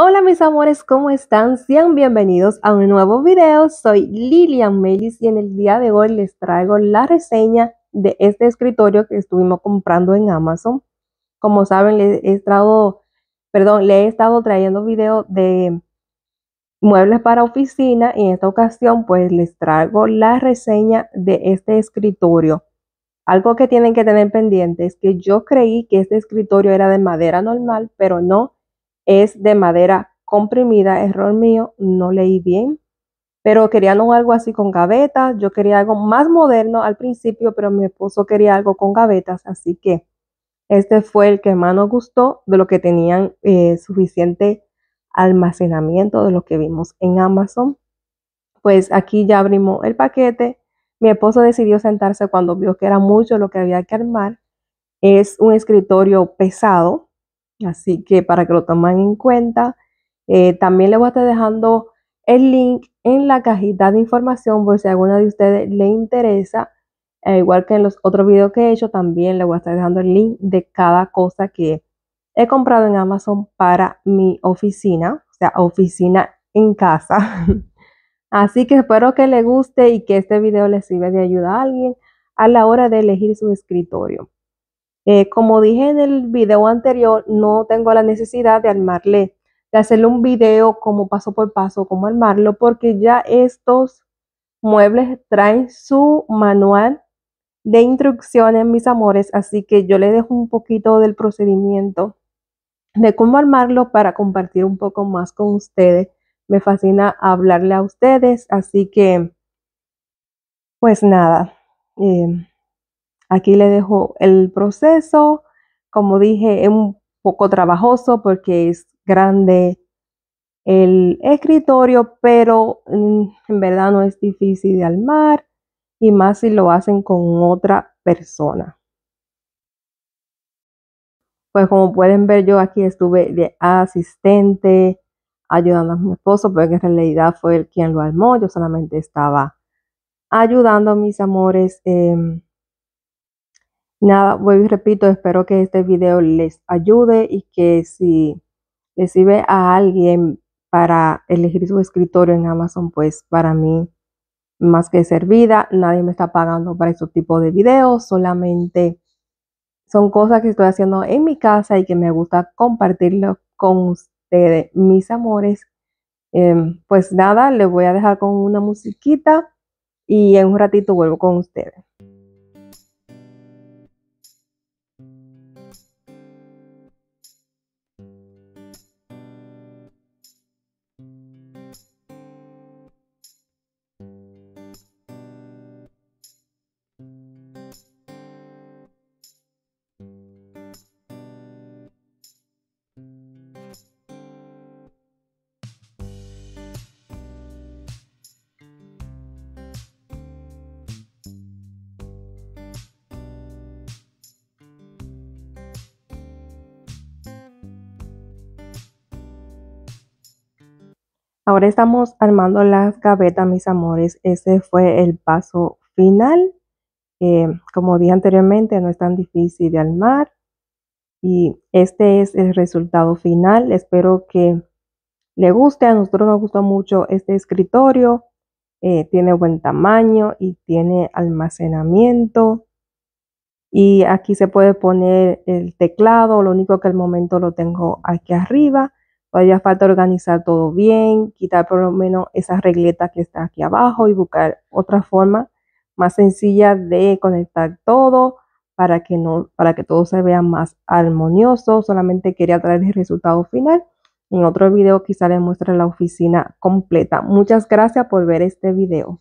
Hola mis amores, ¿cómo están? Sean bienvenidos a un nuevo video. Soy Lilian Melis y en el día de hoy les traigo la reseña de este escritorio que estuvimos comprando en Amazon. Como saben, les he estado, perdón, le he estado trayendo videos de muebles para oficina y en esta ocasión pues les traigo la reseña de este escritorio. Algo que tienen que tener pendiente es que yo creí que este escritorio era de madera normal, pero no es de madera comprimida, error mío, no leí bien, pero querían algo así con gavetas, yo quería algo más moderno al principio, pero mi esposo quería algo con gavetas, así que este fue el que más nos gustó de lo que tenían eh, suficiente almacenamiento de lo que vimos en Amazon. Pues aquí ya abrimos el paquete. Mi esposo decidió sentarse cuando vio que era mucho lo que había que armar. Es un escritorio pesado, Así que para que lo tomen en cuenta, eh, también les voy a estar dejando el link en la cajita de información por si a alguna de ustedes le interesa. Eh, igual que en los otros videos que he hecho, también les voy a estar dejando el link de cada cosa que he comprado en Amazon para mi oficina, o sea, oficina en casa. Así que espero que les guste y que este video les sirva de ayuda a alguien a la hora de elegir su escritorio. Eh, como dije en el video anterior, no tengo la necesidad de armarle, de hacerle un video como paso por paso, cómo armarlo, porque ya estos muebles traen su manual de instrucciones, mis amores, así que yo le dejo un poquito del procedimiento de cómo armarlo para compartir un poco más con ustedes. Me fascina hablarle a ustedes, así que, pues nada, eh, Aquí le dejo el proceso. Como dije, es un poco trabajoso porque es grande el escritorio, pero mm, en verdad no es difícil de armar y más si lo hacen con otra persona. Pues como pueden ver, yo aquí estuve de asistente ayudando a mi esposo, porque en realidad fue él quien lo armó, yo solamente estaba ayudando, a mis amores. Em, Nada, vuelvo y repito, espero que este video les ayude y que si les sirve a alguien para elegir su escritorio en Amazon, pues para mí más que servida, nadie me está pagando para este tipo de videos, solamente son cosas que estoy haciendo en mi casa y que me gusta compartirlo con ustedes, mis amores. Em, pues nada, les voy a dejar con una musiquita y en un ratito vuelvo con ustedes. Ahora estamos armando las gavetas, mis amores. Ese fue el paso final. como dije anteriormente, no es tan difícil de armar. Y este es el resultado final. Espero que le guste. A nosotros nos gustó mucho este escritorio. Eh, tiene buen tamaño y tiene almacenamiento. Y aquí se puede poner el teclado. Lo único que al momento lo tengo aquí arriba. Todavía pues falta organizar todo bien, quitar por lo menos esas regletas que están aquí abajo y buscar otra forma más sencilla de conectar todo para que, no, para que todo se vea más armonioso. Solamente quería traer el resultado final. En otro video quizá les muestre la oficina completa. Muchas gracias por ver este video.